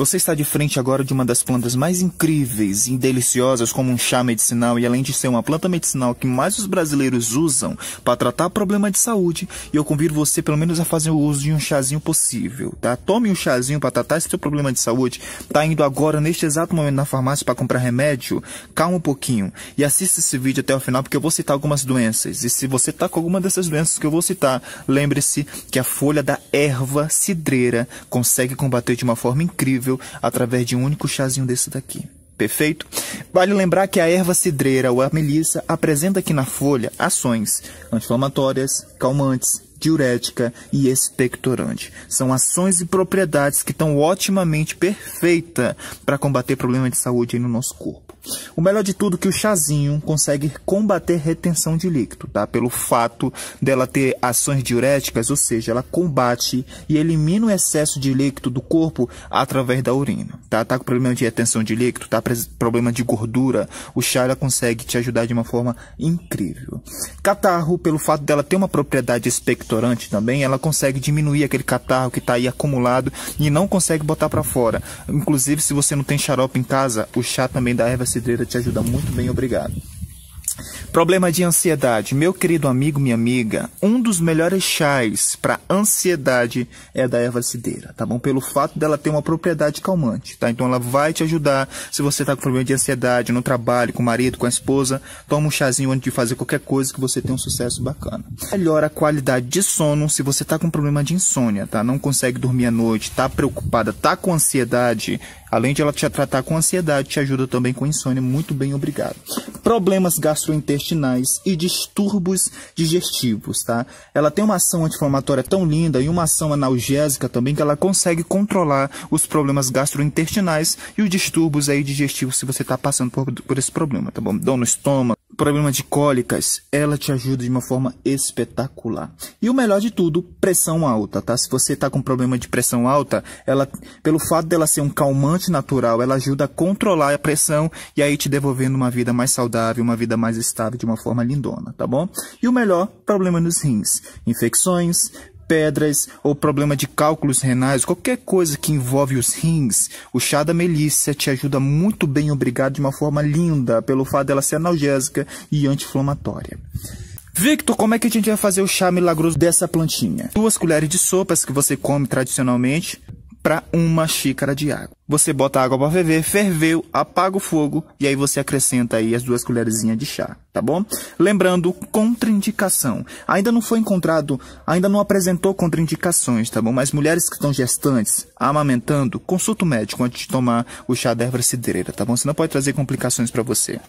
Você está de frente agora de uma das plantas mais incríveis e deliciosas como um chá medicinal e além de ser uma planta medicinal que mais os brasileiros usam para tratar problema de saúde, e eu convido você pelo menos a fazer o uso de um chazinho possível, tá? Tome um chazinho para tratar esse seu problema de saúde. Tá indo agora neste exato momento na farmácia para comprar remédio? Calma um pouquinho e assista esse vídeo até o final porque eu vou citar algumas doenças. E se você tá com alguma dessas doenças que eu vou citar, lembre-se que a folha da erva cidreira consegue combater de uma forma incrível possível através de um único chazinho desse daqui. Perfeito? Vale lembrar que a erva cidreira ou a melissa apresenta aqui na folha ações anti-inflamatórias, calmantes, diurética e expectorante. São ações e propriedades que estão otimamente perfeitas para combater problemas de saúde no nosso corpo. O melhor de tudo é que o chazinho consegue combater retenção de líquido, tá? Pelo fato dela ter ações diuréticas, ou seja, ela combate e elimina o excesso de líquido do corpo através da urina, tá? Tá com problema de retenção de líquido, tá? Problema de gordura, o chá ela consegue te ajudar de uma forma incrível. Catarro, pelo fato dela ter uma propriedade expectorante também, ela consegue diminuir aquele catarro que está aí acumulado e não consegue botar para fora. Inclusive, se você não tem xarope em casa, o chá também da erva cidreira te ajuda muito bem, obrigado. Problema de ansiedade. Meu querido amigo, minha amiga, um dos melhores chás para ansiedade é da erva cideira, tá bom? Pelo fato dela ter uma propriedade calmante, tá? Então ela vai te ajudar se você tá com problema de ansiedade no trabalho, com o marido, com a esposa, toma um chazinho antes de fazer qualquer coisa que você tem um sucesso bacana. Melhora a qualidade de sono se você tá com problema de insônia, tá? Não consegue dormir à noite, tá preocupada, tá com ansiedade, Além de ela te tratar com ansiedade, te ajuda também com insônia. Muito bem, obrigado. Problemas gastrointestinais e distúrbios digestivos, tá? Ela tem uma ação anti-inflamatória tão linda e uma ação analgésica também que ela consegue controlar os problemas gastrointestinais e os distúrbios aí digestivos se você está passando por, por esse problema, tá bom? Dor no estômago problema de cólicas, ela te ajuda de uma forma espetacular. E o melhor de tudo, pressão alta, tá? Se você tá com problema de pressão alta, ela, pelo fato dela ser um calmante natural, ela ajuda a controlar a pressão e aí te devolvendo uma vida mais saudável, uma vida mais estável de uma forma lindona, tá bom? E o melhor, problema nos rins, infecções, pedras ou problema de cálculos renais, qualquer coisa que envolve os rins, o chá da melícia te ajuda muito bem, obrigado, de uma forma linda, pelo fato dela ser analgésica e anti-inflamatória. Victor, como é que a gente vai fazer o chá milagroso dessa plantinha? Duas colheres de sopas que você come tradicionalmente para uma xícara de água você bota a água para ferver, ferveu, apaga o fogo e aí você acrescenta aí as duas colherzinhas de chá, tá bom? Lembrando, contraindicação. Ainda não foi encontrado, ainda não apresentou contraindicações, tá bom? Mas mulheres que estão gestantes, amamentando, consulta o médico antes de tomar o chá da erva cidreira, tá bom? Senão pode trazer complicações para você.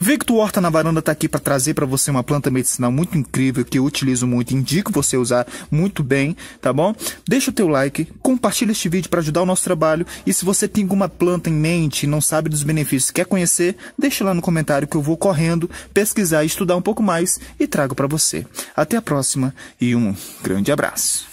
Victor Horta na varanda tá aqui para trazer para você uma planta medicinal muito incrível que eu utilizo muito, indico você usar muito bem, tá bom? Deixa o teu like, compartilha este vídeo para ajudar o nosso trabalho e se você tem alguma planta em mente e não sabe dos benefícios que quer conhecer, deixe lá no comentário que eu vou correndo pesquisar e estudar um pouco mais e trago para você. Até a próxima e um grande abraço.